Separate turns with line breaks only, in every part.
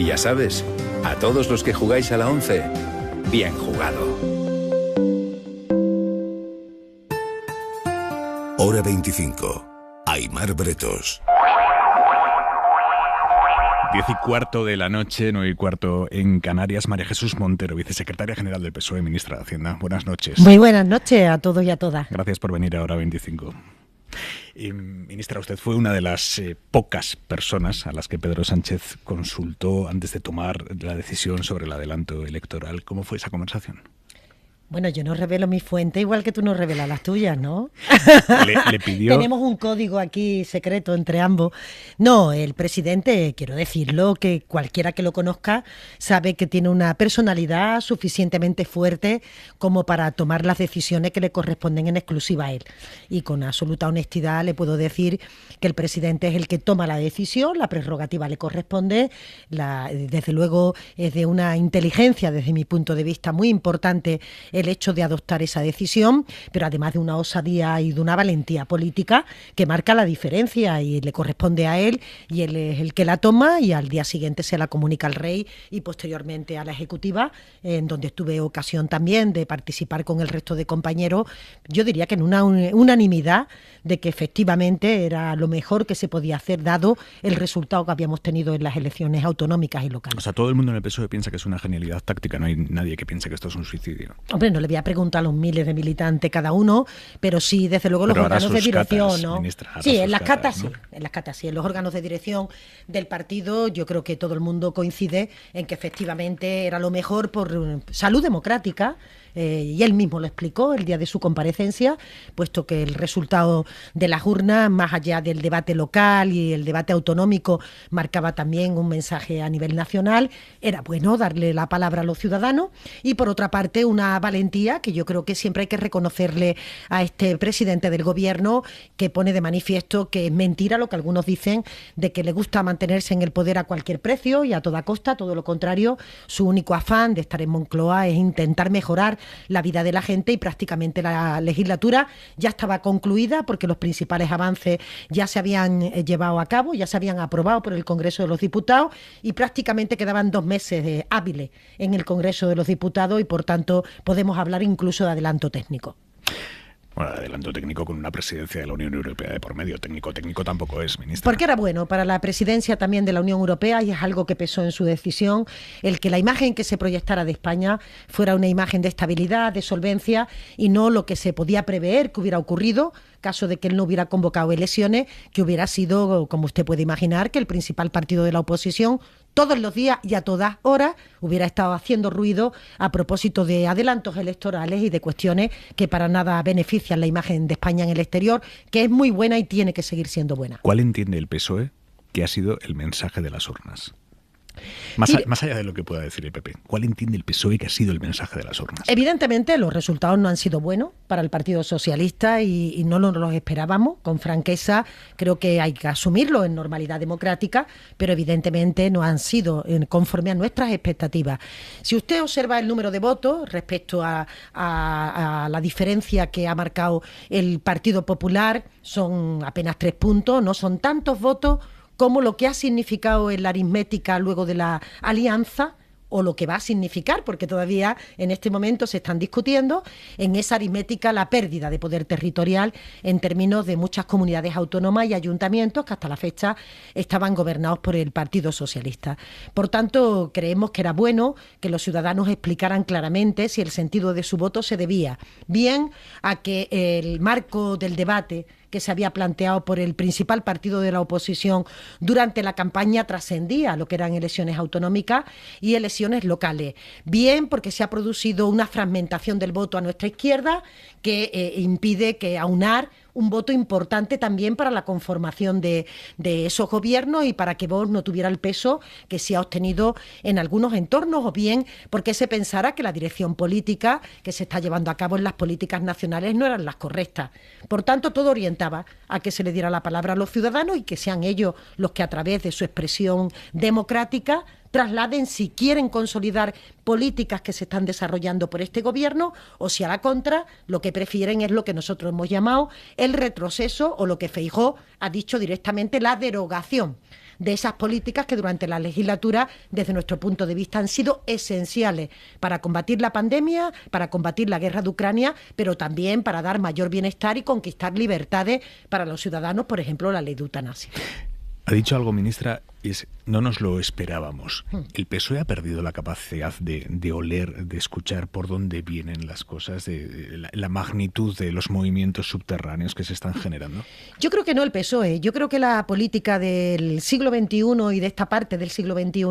Y ya sabes, a todos los que jugáis a la 11, bien jugado. Hora 25. Aymar Bretos. 10 y cuarto de la noche, 9 y cuarto en Canarias. María Jesús Montero, vicesecretaria general del PSOE, ministra de Hacienda. Buenas noches. Muy
buenas noches a todos y a todas.
Gracias por venir a Hora 25 ministra, usted fue una de las eh, pocas personas a las que Pedro Sánchez consultó antes de tomar la decisión sobre el adelanto electoral. ¿Cómo fue esa conversación?
Bueno, yo no revelo mi fuente, igual que tú no revelas las tuyas, ¿no? pidió... Tenemos un código aquí secreto entre ambos. No, el presidente, quiero decirlo, que cualquiera que lo conozca sabe que tiene una personalidad suficientemente fuerte como para tomar las decisiones que le corresponden en exclusiva a él. Y con absoluta honestidad le puedo decir que el presidente es el que toma la decisión, la prerrogativa le corresponde, la, desde luego es de una inteligencia, desde mi punto de vista, muy importante el hecho de adoptar esa decisión, pero además de una osadía y de una valentía política que marca la diferencia y le corresponde a él y él es el que la toma y al día siguiente se la comunica al rey y posteriormente a la ejecutiva, en donde tuve ocasión también de participar con el resto de compañeros, yo diría que en una unanimidad de que efectivamente era lo mejor que se podía hacer dado el resultado que habíamos tenido en las elecciones autonómicas y locales.
O sea, todo el mundo en el PSOE piensa que es una genialidad táctica, no hay nadie que piense que esto es un suicidio
no le voy a preguntar a los miles de militantes cada uno, pero sí, desde luego, los órganos de dirección, ¿no? sí, en las catas, sí, en las catas sí, en los órganos de dirección del partido, yo creo que todo el mundo coincide en que efectivamente era lo mejor por eh, salud democrática eh, y él mismo lo explicó el día de su comparecencia, puesto que el resultado de las urnas, más allá del debate local y el debate autonómico, marcaba también un mensaje a nivel nacional, era bueno darle la palabra a los ciudadanos y por otra parte una valentía que yo creo que siempre hay que reconocerle a este presidente del gobierno que pone de manifiesto que es mentira lo que algunos dicen de que le gusta mantenerse en el poder a cualquier precio y a toda costa, todo lo contrario, su único afán de estar en Moncloa es intentar mejorar la vida de la gente y prácticamente la legislatura ya estaba concluida porque los principales avances ya se habían eh, llevado a cabo, ya se habían aprobado por el Congreso de los Diputados y prácticamente quedaban dos meses eh, hábiles en el Congreso de los Diputados y por tanto podemos hablar incluso de adelanto técnico
adelanto técnico con una presidencia de la Unión Europea de por medio. Técnico, técnico tampoco es, ministro.
Porque era bueno para la presidencia también de la Unión Europea y es algo que pesó en su decisión, el que la imagen que se proyectara de España fuera una imagen de estabilidad, de solvencia y no lo que se podía prever que hubiera ocurrido caso de que él no hubiera convocado elecciones, que hubiera sido, como usted puede imaginar, que el principal partido de la oposición todos los días y a todas horas hubiera estado haciendo ruido a propósito de adelantos electorales y de cuestiones que para nada benefician la imagen de España en el exterior, que es muy buena y tiene que seguir siendo buena.
¿Cuál entiende el PSOE que ha sido el mensaje de las urnas? Más, allá de lo que pueda decir el PP, ¿cuál entiende el PSOE que ha sido el mensaje de las urnas?
Evidentemente, los resultados no han sido buenos para el Partido Socialista y, no, los esperábamos. Con franqueza, creo que hay que asumirlo en normalidad democrática, pero evidentemente no han sido conforme a nuestras expectativas. Si usted observa el número de votos respecto a la diferencia que ha marcado el Partido Popular, son apenas tres puntos, no son tantos votos como lo que ha significado en la aritmética luego de la alianza o lo que va a significar, porque todavía en este momento se están discutiendo en esa aritmética la pérdida de poder territorial en términos de muchas comunidades autónomas y ayuntamientos que hasta la fecha estaban gobernados por el Partido Socialista. Por tanto, creemos que era bueno que los ciudadanos explicaran claramente si el sentido de su voto se debía bien a que el marco del debate que se había planteado por el principal partido de la oposición durante la campaña trascendía lo que eran elecciones autonómicas y elecciones locales. Bien, porque se ha producido una fragmentación del voto a nuestra izquierda que eh, impide que aunar un voto importante también para la conformación de, esos gobiernos y para que vos no tuviera el peso que se ha obtenido en algunos entornos, o bien porque se pensara que la dirección política que se está llevando a cabo en las políticas nacionales no eran las correctas. Por tanto, todo orientaba a que se le diera la palabra a los ciudadanos y que sean ellos los que a través de su expresión democrática trasladen si quieren consolidar políticas que se están desarrollando por este gobierno o si a la contra lo que prefieren es lo que nosotros hemos llamado el retroceso o lo que Feijó ha dicho directamente la derogación de esas políticas que durante la legislatura, desde nuestro punto de vista, han sido esenciales para combatir la pandemia, para combatir la guerra de Ucrania, pero también para dar mayor bienestar y conquistar libertades para los ciudadanos, por ejemplo, la ley de eutanasia.
Ha dicho algo, ministra, no nos lo esperábamos. Hmm. El PSOE ha perdido la capacidad de, oler, de escuchar por dónde vienen las cosas, de, la, magnitud de los movimientos subterráneos que se están hmm. generando.
Yo creo que no el PSOE. Yo creo que la política del siglo XXI y de esta parte del siglo XXI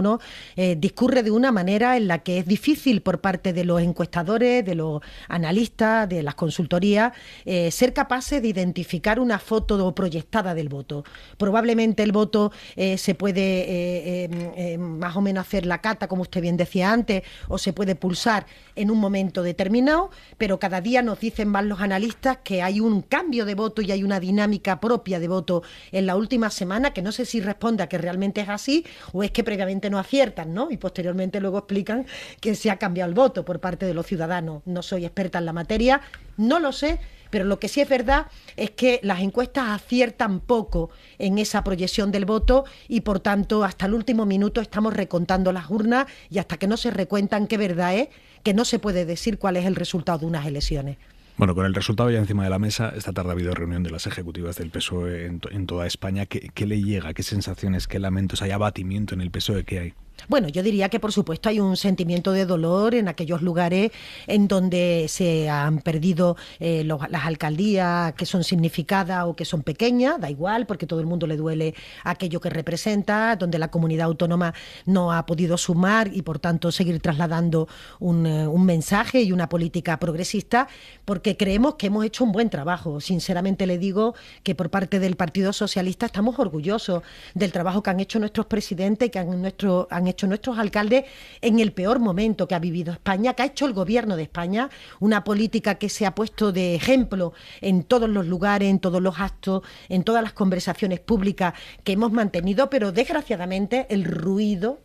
eh, discurre de una manera en la que es difícil por parte de los encuestadores, de los analistas, de las consultorías, eh, ser capaces de identificar una foto proyectada del voto. Probablemente el voto eh, se puede eh, eh, em, eh, más o menos hacer la cata, como usted bien decía antes, o se puede pulsar en un momento determinado, pero cada día nos dicen más los analistas que hay un cambio de voto y hay una dinámica propia de voto en la última semana, que no sé si responda que realmente es así o es que previamente no aciertan, ¿no? Y posteriormente luego explican que se ha cambiado el voto por parte de los ciudadanos. No soy experta en la materia, no lo sé pero lo que sí es verdad es que las encuestas aciertan poco en esa proyección del voto y por tanto hasta el último minuto estamos recontando las urnas y hasta que no se recuentan qué verdad es, que no se puede decir cuál es el resultado de unas elecciones.
Bueno, con el resultado ya encima de la mesa, esta tarde ha habido reunión de las ejecutivas del PSOE en, toda España. ¿Qué, le llega? ¿Qué sensaciones, qué lamentos hay abatimiento en el PSOE ¿Qué hay?
Bueno, yo diría que por supuesto hay un sentimiento de dolor en aquellos lugares en donde se han perdido eh, las alcaldías que son significadas o que son pequeñas, da igual, porque todo el mundo le duele aquello que representa, donde la comunidad autónoma no ha podido sumar y por tanto seguir trasladando un, eh, un mensaje y una política progresista, porque creemos que hemos hecho un buen trabajo. Sinceramente le digo que por parte del Partido Socialista estamos orgullosos del trabajo que han hecho nuestros presidentes, que han, nuestro, han hecho nuestros alcaldes en el peor momento que ha vivido España, que ha hecho el gobierno de España, una política que se ha puesto de ejemplo en todos los lugares, en todos los actos, en todas las conversaciones públicas que hemos mantenido, pero desgraciadamente el ruido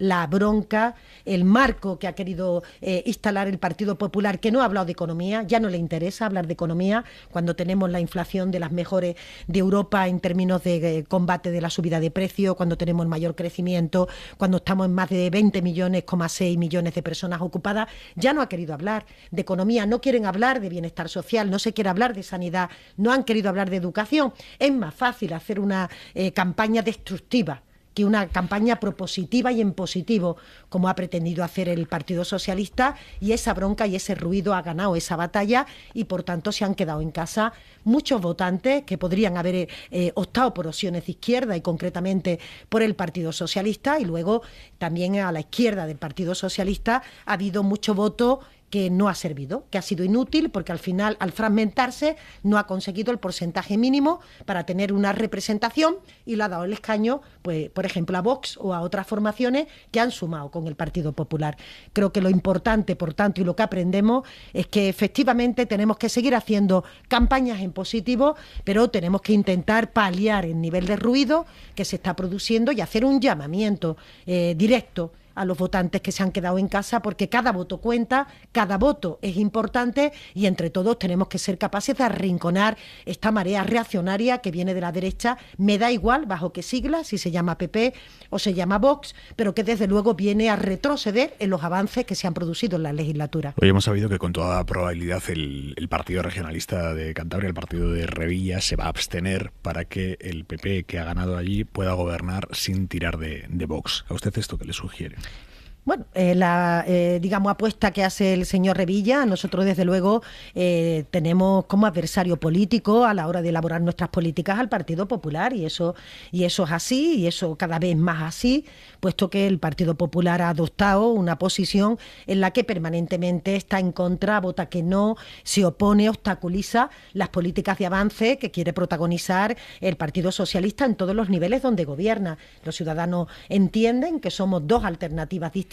la bronca, el marco que ha querido eh, instalar el Partido Popular, que no ha hablado de economía, ya no le interesa hablar de economía cuando tenemos la inflación de las mejores de Europa en términos de eh, combate de la subida de precio, cuando tenemos mayor crecimiento, cuando estamos en más de 20 millones, 6 millones de personas ocupadas, ya no ha querido hablar de economía, no quieren hablar de bienestar social, no se quiere hablar de sanidad, no han querido hablar de educación. Es más fácil hacer una eh, campaña destructiva una campaña propositiva y en positivo, como ha pretendido hacer el Partido Socialista, y esa bronca y ese ruido ha ganado esa batalla y por tanto se han quedado en casa muchos votantes que podrían haber eh, optado por opciones de izquierda y concretamente por el Partido Socialista y luego también a la izquierda del Partido Socialista ha habido mucho voto que no ha servido, que ha sido inútil porque al final, al fragmentarse, no ha conseguido el porcentaje mínimo para tener una representación y le ha dado el escaño, pues, por ejemplo, a Vox o a otras formaciones que han sumado con el Partido Popular. Creo que lo importante, por tanto, y lo que aprendemos es que efectivamente tenemos que seguir haciendo campañas en positivo, pero tenemos que intentar paliar el nivel de ruido que se está produciendo y hacer un llamamiento eh, directo a los votantes que se han quedado en casa, porque cada voto cuenta, cada voto es importante y entre todos tenemos que ser capaces de arrinconar esta marea reaccionaria que viene de la derecha. Me da igual bajo qué sigla, si se llama PP o se llama Vox, pero que desde luego viene a retroceder en los avances que se han producido en la legislatura.
Hoy hemos sabido que con toda probabilidad el, Partido Regionalista de Cantabria, el Partido de Revilla, se va a abstener para que el PP que ha ganado allí pueda gobernar sin tirar de, de Vox. ¿A usted esto qué le sugiere?
Bueno, eh, la eh, digamos apuesta que hace el señor Revilla, nosotros desde luego eh, tenemos como adversario político a la hora de elaborar nuestras políticas al Partido Popular y eso y eso es así y eso cada vez más así, puesto que el Partido Popular ha adoptado una posición en la que permanentemente está en contra, vota que no, se opone, obstaculiza las políticas de avance que quiere protagonizar el Partido Socialista en todos los niveles donde gobierna. Los ciudadanos entienden que somos dos alternativas distintas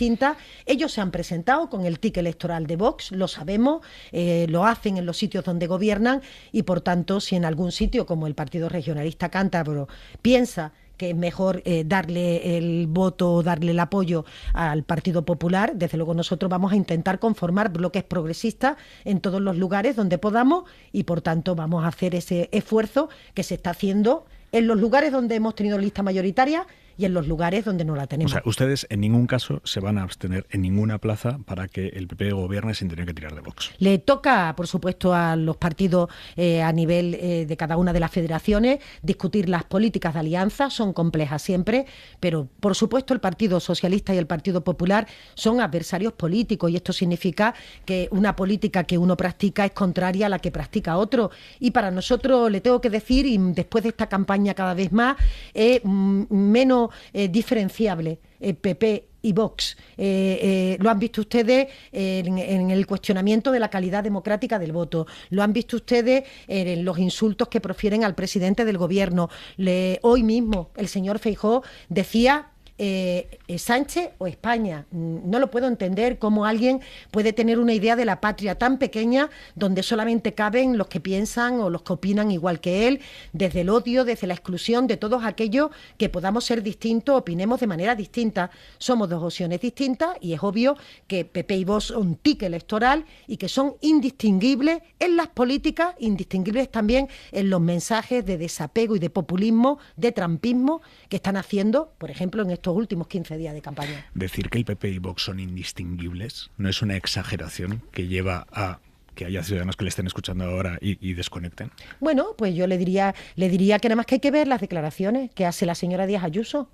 ellos se han presentado con el tic electoral de Vox, lo sabemos, eh, lo hacen en los sitios donde gobiernan y, por tanto, si en algún sitio como el Partido Regionalista Cántabro piensa que es mejor eh, darle el voto, o darle el apoyo al Partido Popular. Desde luego nosotros vamos a intentar conformar bloques progresistas en todos los lugares donde podamos y por tanto vamos a hacer ese esfuerzo que se está haciendo en los lugares donde hemos tenido lista mayoritaria y en los lugares donde no la tenemos. O sea,
ustedes en ningún caso se van a abstener en ninguna plaza para que el PP gobierne sin tener que tirar de Vox.
Le toca, por supuesto, a los partidos eh, a nivel eh, de cada una de las federaciones discutir las políticas de alianza, son complejas siempre, pero por supuesto el Partido Socialista y el Partido Popular son adversarios políticos y esto significa que una política que uno practica es contraria a la que practica otro. Y para nosotros, le tengo que decir, y después de esta campaña cada vez más, es mm, menos eh, diferenciable, PP eh, y Vox. Eh, lo han visto ustedes en, el cuestionamiento de la calidad democrática del voto. Lo han visto ustedes en los insultos que profieren al presidente del gobierno. Le, hoy mismo el señor Feijó decía eh, eh, Sánchez o España. Mm, no lo puedo entender cómo alguien puede tener una idea de la patria tan pequeña donde solamente caben los que piensan o los que opinan igual que él, desde el odio, desde la exclusión de todos aquellos que podamos ser distintos, opinemos de manera distinta. Somos dos opciones distintas y es obvio que Pepe y vos son tique electoral y que son indistinguibles en las políticas, indistinguibles también en los mensajes de desapego y de populismo, de trampismo que están haciendo, por ejemplo, en estos últimos 15 días de campaña.
Decir que el PP y Vox son indistinguibles no es una exageración que lleva a que haya ciudadanos que le estén escuchando ahora y, desconecten?
Bueno, pues yo le diría, le diría que nada más que hay que ver las declaraciones que hace la señora Díaz Ayuso,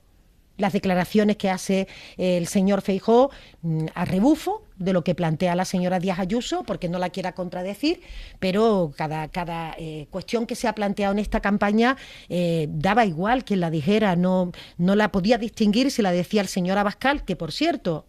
las declaraciones que hace el señor Feijó mm, a rebufo de lo que plantea la señora Díaz Ayuso, porque no la quiera contradecir, pero cada, cada eh, cuestión que se ha planteado en esta campaña eh, daba igual quien la dijera, no, no la podía distinguir si la decía el señor Abascal, que por cierto,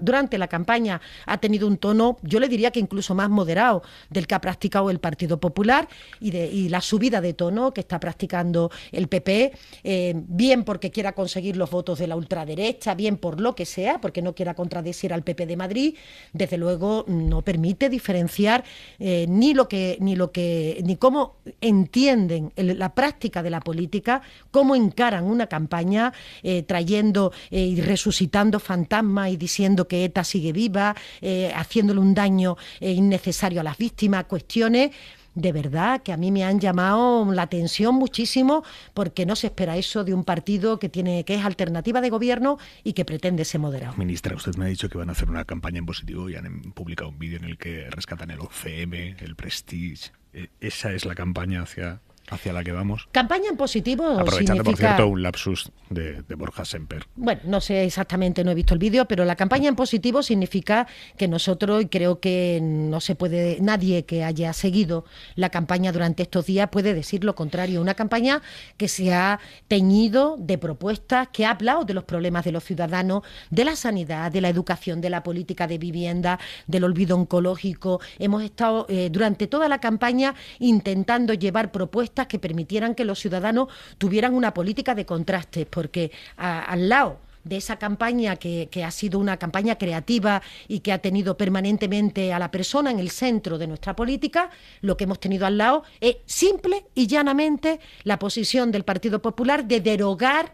durante la campaña ha tenido un tono, yo le diría que incluso más moderado del que ha practicado el Partido Popular y, de, la subida de tono que está practicando el PP, eh, bien porque quiera conseguir los votos de la ultraderecha, bien por lo que sea, porque no quiera contradecir al PP de Madrid, desde luego no permite diferenciar eh, ni lo que ni lo que ni cómo entienden la práctica de la política, cómo encaran una campaña eh, trayendo eh, y resucitando fantasmas y diciendo que ETA sigue viva, haciéndole un daño innecesario a las víctimas, cuestiones de verdad que a mí me han llamado la atención muchísimo porque no se espera eso de un partido que tiene que es alternativa de gobierno y que pretende ser moderado.
Ministra, usted me ha dicho que van a hacer una campaña en positivo y han em, publicado un vídeo en el que rescatan el OCM, el Prestige. Eh, Esa es la campaña hacia hacia la que vamos.
Campaña en positivo. Aprovechando, por cierto, un
lapsus de, Borja Semper.
Bueno, no sé exactamente, no he visto el vídeo, pero la campaña en positivo significa que nosotros, y creo que no se puede, nadie que haya seguido la campaña durante estos días puede decir lo contrario. Una campaña que se ha teñido de propuestas, que ha hablado de los problemas de los ciudadanos, de la sanidad, de la educación, de la política de vivienda, del olvido oncológico. Hemos estado eh, durante toda la campaña intentando llevar propuestas que permitieran que los ciudadanos tuvieran una política de contraste, porque al lado de esa campaña que, ha sido una campaña creativa y que ha tenido permanentemente a la persona en el centro de nuestra política, lo que hemos tenido al lado es simple y llanamente la posición del Partido Popular de derogar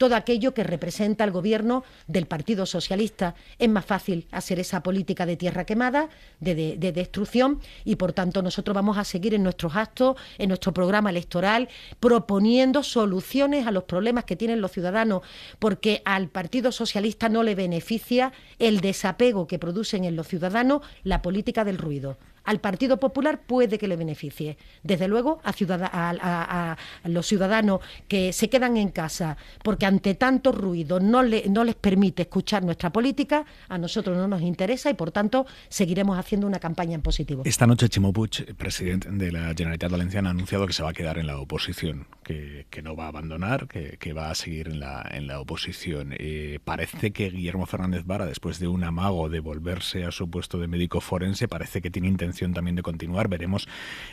todo aquello que representa el gobierno del Partido Socialista. Es más fácil hacer esa política de tierra quemada, de, de destrucción, y por tanto nosotros vamos a seguir en nuestros actos, en nuestro programa electoral, proponiendo soluciones a los problemas que tienen los ciudadanos, porque al Partido Socialista no le beneficia el desapego que producen en los ciudadanos la política del ruido al Partido Popular puede que le beneficie. Desde luego a, ciudad a, los ciudadanos que se quedan en casa porque ante tanto ruido no, le, no les permite escuchar nuestra política, a nosotros no nos interesa y por tanto seguiremos haciendo una campaña en positivo. Esta
noche Chimo Puig, presidente de la Generalitat Valenciana, ha anunciado que se va a quedar en la oposición, que, no va a abandonar, que, va a seguir en la, oposición. Eh, parece que Guillermo Fernández Vara, después de un amago de volverse a su puesto de médico forense, parece que tiene intención también de continuar. Veremos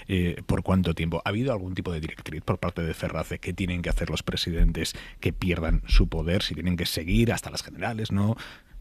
eh, por cuánto tiempo. ¿Ha habido algún tipo de directriz por parte de Ferraz de qué tienen que hacer los presidentes que pierdan su poder? Si tienen que seguir hasta las generales, ¿no?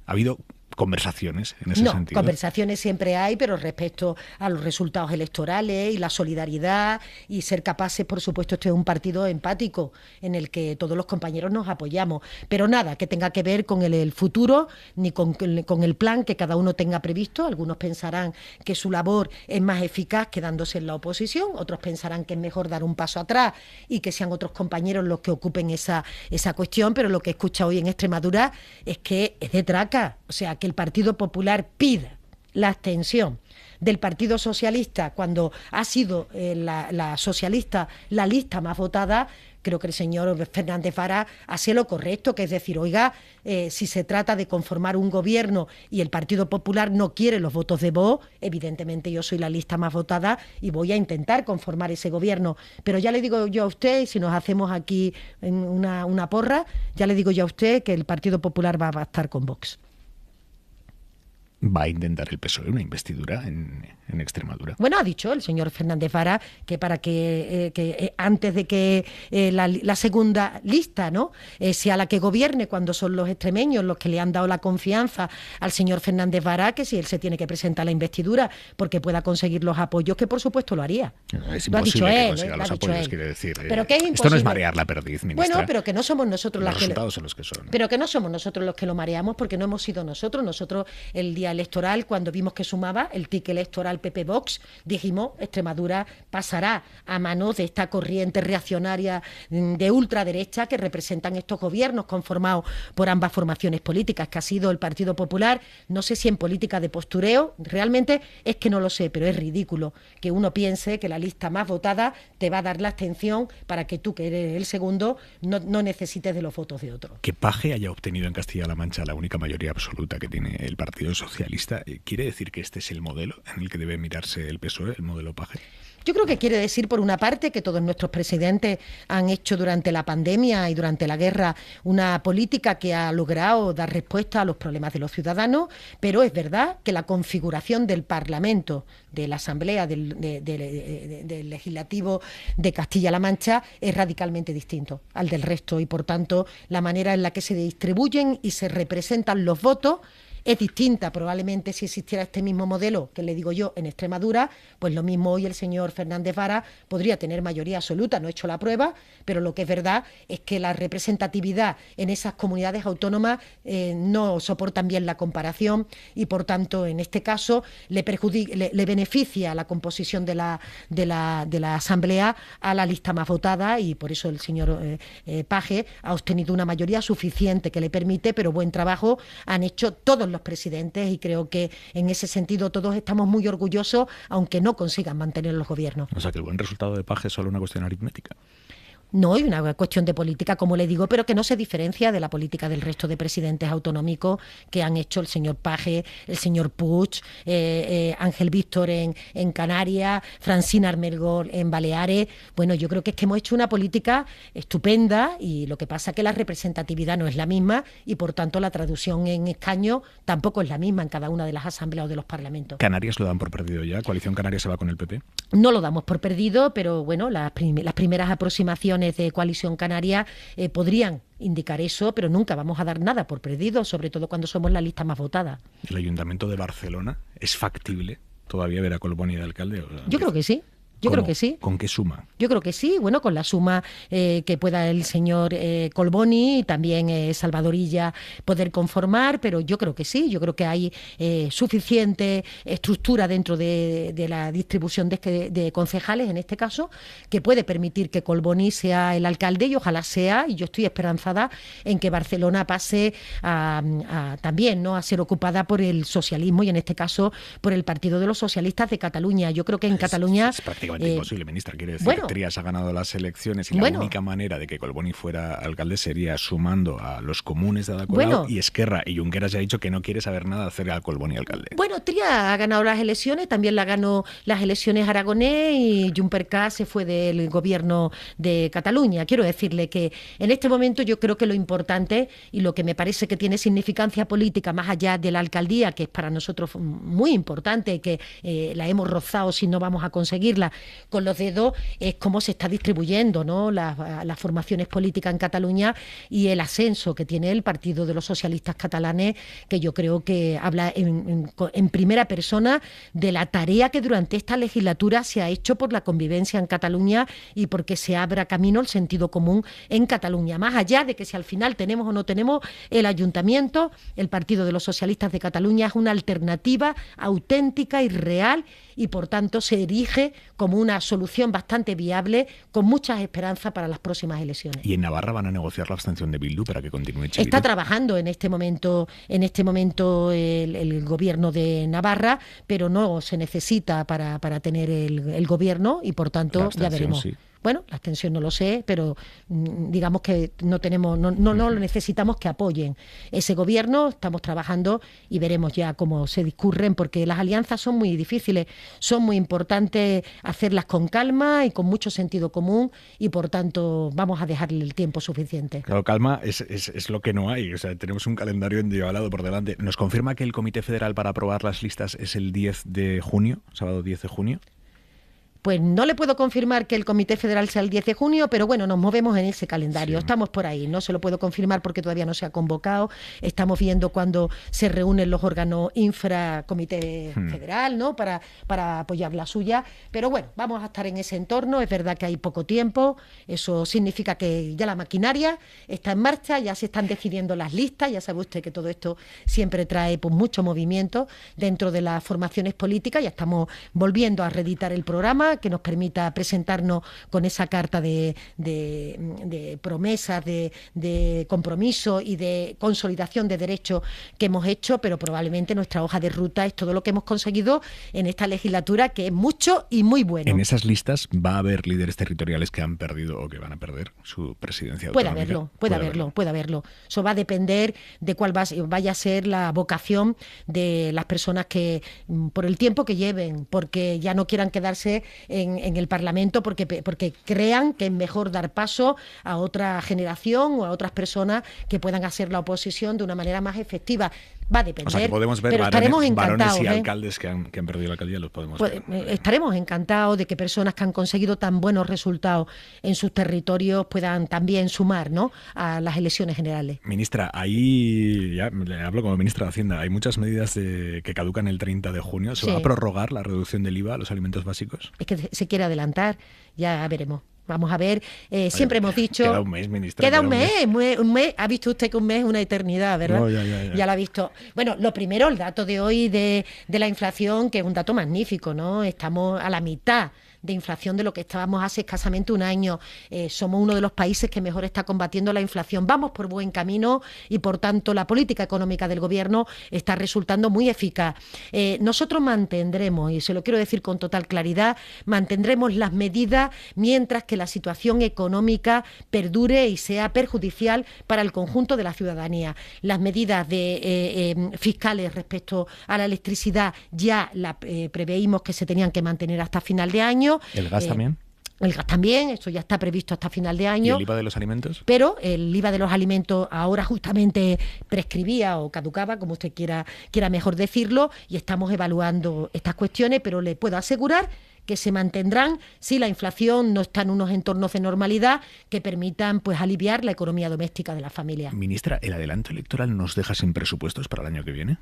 ¿Ha habido conversaciones en ese no,
Conversaciones siempre hay, pero respecto a los resultados electorales y la solidaridad y ser capaces, por supuesto, este es un partido empático en el que todos los compañeros nos apoyamos. Pero nada que tenga que ver con el, futuro ni con, el plan que cada uno tenga previsto. Algunos pensarán que su labor es más eficaz quedándose en la oposición, otros pensarán que es mejor dar un paso atrás y que sean otros compañeros los que ocupen esa, esa cuestión. Pero lo que escucha hoy en Extremadura es que es de traca o sea, que el Partido Popular pida la abstención del Partido Socialista cuando ha sido eh, la, socialista la lista más votada, creo que el señor Fernández Fará hace lo correcto, que es decir, oiga, eh, si se trata de conformar un gobierno y el Partido Popular no quiere los votos de Vox, evidentemente yo soy la lista más votada y voy a intentar conformar ese gobierno. Pero ya le digo yo a usted, y si nos hacemos aquí una, una porra, ya le digo yo a usted que el Partido Popular va a estar con Vox
va a intentar el de una investidura en, en
Extremadura. Bueno, ha dicho el señor Fernández Vara que para que, eh, eh, antes de que eh, la, segunda lista no sea la que gobierne cuando son los extremeños los que le han dado la confianza al señor Fernández Vara que si él se tiene que presentar la investidura porque pueda conseguir los apoyos que por supuesto lo haría.
lo ha dicho él, consiga los apoyos, quiere decir. Pero que Esto no es marear la perdiz, ministra. Bueno, pero
que no somos nosotros los, que
lo,
Pero que no somos nosotros los que lo mareamos porque no hemos sido nosotros. Nosotros el día electoral cuando vimos que sumaba el tique electoral Pepe PP Vox, dijimos, Extremadura pasará a manos de esta corriente reaccionaria mm, de ultraderecha que representan estos gobiernos conformados por ambas formaciones políticas, que ha sido el Partido Popular, no sé si en política de postureo, realmente es que no lo sé, pero es ridículo que uno piense que la lista más votada te va a dar la abstención para que tú, que eres el segundo, no, no necesites de los votos de otro.
Que Paje haya obtenido en Castilla-La Mancha la única mayoría absoluta que tiene el Partido Socialista, eh, ¿quiere decir que este es el modelo en el que debe mirarse el PSOE, el modelo Paje?
Yo creo que quiere decir, por una parte, que todos nuestros presidentes han hecho durante la pandemia y durante la guerra una política que ha logrado dar respuesta a los problemas de los ciudadanos, pero es verdad que la configuración del Parlamento, de la Asamblea, del, del Legislativo de Castilla-La Mancha es radicalmente distinto al del resto y, por tanto, la manera en la que se distribuyen y se representan los votos es distinta. Probablemente si existiera este mismo modelo, que le digo yo, en Extremadura, pues lo mismo hoy el señor Fernández Vara podría tener mayoría absoluta. No he hecho la prueba, pero lo que es verdad es que la representatividad en esas comunidades autónomas eh, no soportan bien la comparación y, por tanto, en este caso le, le beneficia la composición de la, de, la, de la Asamblea a la lista más votada y por eso el señor eh, eh, Paje ha obtenido una mayoría suficiente que le permite, pero buen trabajo han hecho todos los presidentes y creo que en ese sentido todos estamos muy orgullosos, aunque no consigan mantener los gobiernos. O
sea que el buen resultado de Paje es solo una cuestión aritmética.
No, y una cuestión de política, como le digo, pero que no se diferencia de la política del resto de presidentes autonómicos que han hecho el señor Paje, el señor Puch eh, eh, Ángel Víctor en, en Canarias, Francina Armelgol en Baleares. Bueno, yo creo que es que hemos hecho una política estupenda y lo que pasa es que la representatividad no es la misma y por tanto la traducción en escaño tampoco es la misma en cada una de las asambleas o de los parlamentos.
¿Canarias lo dan por perdido ya? ¿Coalición Canaria se va con el PP?
No lo damos por perdido, pero bueno, las primeras aproximaciones de coalición canaria eh, podrían indicar eso, pero nunca vamos a dar nada por perdido, sobre todo cuando somos la lista más votada.
¿El Ayuntamiento de Barcelona es factible todavía ver a Colboni de alcalde? Yo
creo que sí. Yo creo que sí.
¿Con qué suma?
Yo creo que sí, bueno, con la suma eh, que pueda el señor eh, Colboni y también eh, Salvadorilla poder conformar, pero yo creo que sí, yo creo que hay suficiente estructura dentro de, la distribución este, de, concejales, en este caso, que puede permitir que Colboni sea el alcalde y ojalá sea, y yo estoy esperanzada en que Barcelona pase también ¿no? a ser ocupada por el socialismo y en este caso por el Partido de los Socialistas de Cataluña. Yo creo que en Cataluña...
Eh, imposible, ministra. Quiere decir, que Trias ha ganado las elecciones y la única manera de que Colboni fuera alcalde sería sumando a los comunes de Adacolao y Esquerra. Y Junqueras ya ha dicho que no quiere saber nada acerca de Colboni alcalde.
Bueno, Trias ha ganado las elecciones, también la ganó las elecciones Aragonés y Junper se fue del gobierno de Cataluña. Quiero decirle que en este momento yo creo que lo importante y lo que me parece que tiene significancia política más allá de la alcaldía, que es para nosotros muy importante, que eh, la hemos rozado si no vamos a conseguirla, con los dedos es cómo se está distribuyendo ¿no? las, formaciones políticas en Cataluña y el ascenso que tiene el Partido de los Socialistas Catalanes, que yo creo que habla en, primera persona de la tarea que durante esta legislatura se ha hecho por la convivencia en Cataluña y porque se abra camino el sentido común en Cataluña. Más allá de que si al final tenemos o no tenemos el ayuntamiento, el Partido de los Socialistas de Cataluña es una alternativa auténtica y real y por tanto se erige como como una solución bastante viable, con muchas esperanzas para las próximas elecciones.
¿Y en Navarra van a negociar la abstención de Bildu para que continúe Chile? Está
trabajando en este momento, en este momento el, gobierno de Navarra, pero no se necesita para, tener el, gobierno y por tanto ya veremos. Bueno, la extensión no lo sé, pero mm, digamos que no tenemos, no, no, lo necesitamos que apoyen ese gobierno. Estamos trabajando y veremos ya cómo se discurren, porque las alianzas son muy difíciles, son muy importantes hacerlas con calma y con mucho sentido común, y por tanto vamos a dejarle el tiempo suficiente.
Claro, calma es, lo que no hay. O sea, tenemos un calendario endiablado por delante. ¿Nos confirma que el Comité Federal para aprobar las listas es el 10 de junio, sábado 10 de junio?
Pues no le puedo confirmar que el Comité Federal sea el 10 de junio, pero bueno, nos movemos en ese calendario. Estamos por ahí, no se lo puedo confirmar porque todavía no se ha convocado. Estamos viendo cuándo se reúnen los órganos infra Comité hmm. Federal, ¿no? Para, para apoyar la suya. Pero bueno, vamos a estar en ese entorno. Es verdad que hay poco tiempo. Eso significa que ya la maquinaria está en marcha, ya se están decidiendo las listas. Ya sabe usted que todo esto siempre trae pues, mucho movimiento dentro de las formaciones políticas. Ya estamos volviendo a reeditar el programa que nos permita presentarnos con esa carta de, de promesas, de, compromiso y de consolidación de derechos que hemos hecho, pero probablemente nuestra hoja de ruta es todo lo que hemos conseguido en esta legislatura, que es mucho y muy bueno. En
esas listas va a haber líderes territoriales que han perdido o que van a perder su presidencia. Puede haberlo, puede, puede haberlo,
haberlo, puede haberlo. Eso va a depender de cuál vaya a ser la vocación de las personas que, mm, por el tiempo que lleven, porque ya no quieran quedarse en, el Parlamento porque, porque crean que es mejor dar paso a otra generación o a otras personas que puedan hacer la oposición de una manera más efectiva. Va a depender. O sea, que podemos ver varones, y ¿eh? alcaldes
que, han, perdido la alcaldía, los podemos pues, ver.
Eh, estaremos encantados de que personas que han conseguido tan buenos resultados en sus territorios puedan también sumar ¿no? a las elecciones generales.
Ministra, ahí ya le hablo como ministra de Hacienda. Hay muchas medidas que caducan el 30 de junio. ¿Se va a prorrogar la reducción del IVA a los alimentos básicos?
Es que se quiere adelantar, ya veremos. Vamos a ver, eh, siempre hemos dicho... Queda un mes, ministro. Queda un mes, Ha visto usted que un mes es una eternidad, ¿verdad? ya, la lo ha visto. Bueno, lo primero, el dato de hoy de, de la inflación, que es un dato magnífico, ¿no? Estamos a la mitad de inflación de lo que estábamos hace escasamente un año. Eh, somos uno de los países que mejor está combatiendo la inflación. Vamos por buen camino y, por tanto, la política económica del Gobierno está resultando muy eficaz. Eh, nosotros mantendremos, y se lo quiero decir con total claridad, mantendremos las medidas mientras que la situación económica perdure y sea perjudicial para el conjunto de la ciudadanía. Las medidas eh, em, fiscales respecto a la electricidad ya la, preveímos que se tenían que mantener hasta final de año ¿El gas eh, también? El gas también, eso ya está previsto hasta final de año. ¿Y el IVA
de los alimentos?
Pero el IVA de los alimentos ahora justamente prescribía o caducaba, como usted quiera, quiera mejor decirlo, y estamos evaluando estas cuestiones, pero le puedo asegurar que se mantendrán si la inflación no está en unos entornos de normalidad que permitan pues aliviar la economía doméstica de la familia.
Ministra, ¿el adelanto electoral nos deja sin presupuestos para el año que viene?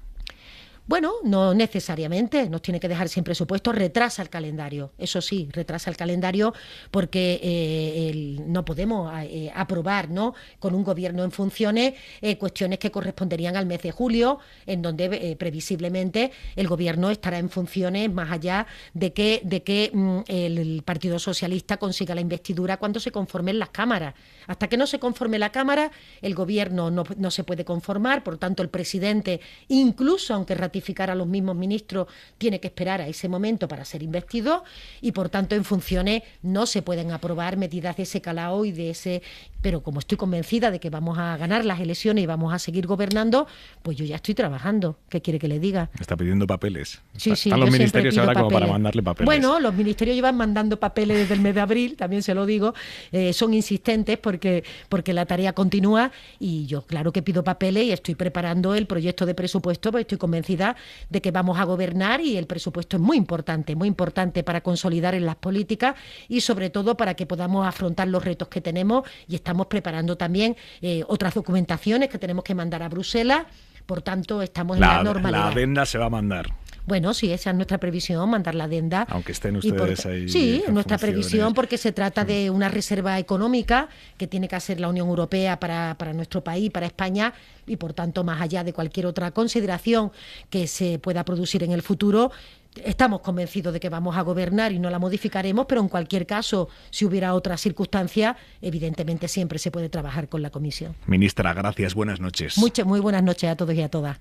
Bueno, no necesariamente, nos tiene que dejar sin presupuesto, retrasa el calendario, eso sí, retrasa el calendario porque eh, no podemos eh, aprobar ¿no? con un gobierno en funciones eh, cuestiones que corresponderían al mes de julio, en donde previsiblemente el gobierno estará en funciones más allá de que, de que mm, el Partido Socialista consiga la investidura cuando se conformen las cámaras. Hasta que no se conforme la Cámara, el gobierno no, se puede conformar, por lo tanto el presidente, incluso aunque a los mismos ministros tiene que esperar a ese momento para ser investido y por tanto en funciones no se pueden aprobar medidas de ese calado y de ese pero como estoy convencida de que vamos a ganar las elecciones y vamos a seguir gobernando, pues yo ya estoy trabajando. ¿Qué quiere que le diga?
Está pidiendo papeles. están los ministerios ahora como para mandarle papeles. Bueno,
los ministerios llevan mandando papeles desde el mes de abril, también se lo digo. Eh, son insistentes porque, porque la tarea continúa y yo claro que pido papeles y estoy preparando el proyecto de presupuesto, pues estoy convencida de que vamos a gobernar y el presupuesto es muy importante, muy importante para consolidar en las políticas y sobre todo para que podamos afrontar los retos que tenemos y estamos preparando también eh, otras documentaciones que tenemos que mandar a Bruselas. Por tanto, estamos en la normalidad. La
venda se va a mandar.
Bueno, sí, esa es nuestra previsión, mandar la adenda. Aunque estén ustedes ahí. Sí, nuestra previsión, porque se trata de una reserva económica que tiene que hacer la Unión Europea para, para nuestro país, para España, y por tanto, más allá de cualquier otra consideración que se pueda producir en el futuro, estamos convencidos de que vamos a gobernar y no la modificaremos, pero en cualquier caso, si hubiera otra circunstancia, evidentemente siempre se puede trabajar con la comisión.
Ministra, gracias, buenas noches. Muchas,
muy buenas noches a todos y a todas.